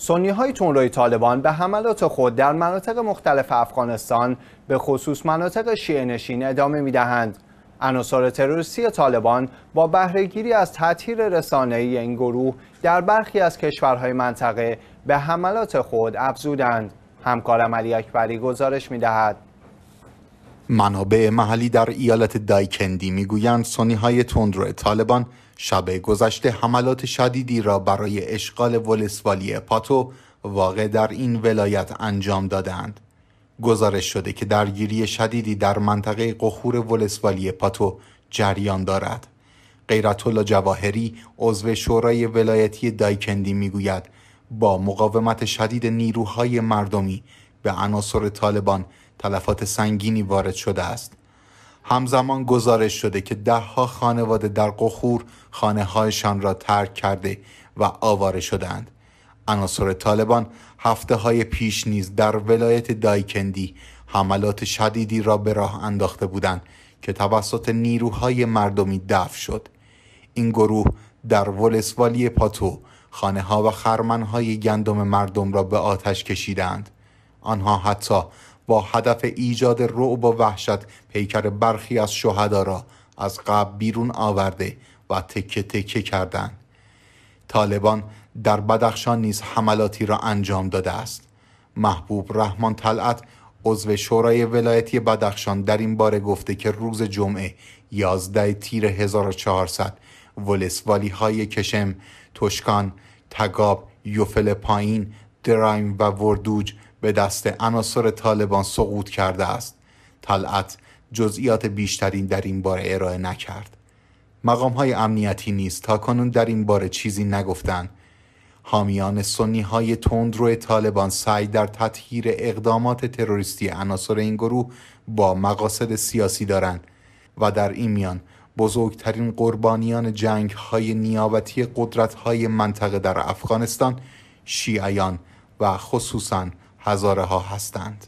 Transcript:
سنی های تونروی طالبان به حملات خود در مناطق مختلف افغانستان به خصوص مناطق شیعه نشین ادامه می دهند. عناصر تروریستی طالبان با بهرهگیری از تطهیر رسانه‌ای این گروه در برخی از کشورهای منطقه به حملات خود افزودند. همکارم علی اکبری گزارش دهد. منابع محلی در ایالت دایکندی میگویند سنی های تندرو طالبان شب گذشته حملات شدیدی را برای اشغال ولسوالی پاتو واقع در این ولایت انجام دادند. گزارش شده که درگیری شدیدی در منطقه قخور ولسوالی پاتو جریان دارد. غیرت الله جواهری عضو شورای ولایتی دایکندی میگوید با مقاومت شدید نیروهای مردمی به عناصر طالبان تلفات سنگینی وارد شده است همزمان گزارش شده که دهها خانواده در قخور خانه هایشان را ترک کرده و آواره شدند عناصر طالبان هفته های پیش نیز در ولایت دایکندی حملات شدیدی را به راه انداخته بودند که توسط نیروهای مردمی دفع شد این گروه در ولسوالی پاتو خانه ها و خرمن های گندم مردم را به آتش کشیدند آنها حتی با هدف ایجاد رعب و وحشت پیکر برخی از شهدا را از قبل بیرون آورده و تکه تکه کردند طالبان در بدخشان نیز حملاتی را انجام داده است محبوب رحمان طلعت عضو شورای ولایتی بدخشان در این باره گفته که روز جمعه 11 تیر 1400 ولسوالی های کشم، تشکان، تگاب، یوفل پایین، درایم و وردوج به دست عناصر طالبان سقوط کرده است طلعت جزئیات بیشترین در این باره ارائه نکرد مقام های امنیتی نیز تا کنون در این باره چیزی نگفتند حامیان سنی های تندرو طالبان سعی در تطهیر اقدامات تروریستی عناصر این گروه با مقاصد سیاسی دارند و در این میان بزرگترین قربانیان جنگ های نیابتی قدرت های منطقه در افغانستان شیعیان و خصوصاً هزاره ها هستند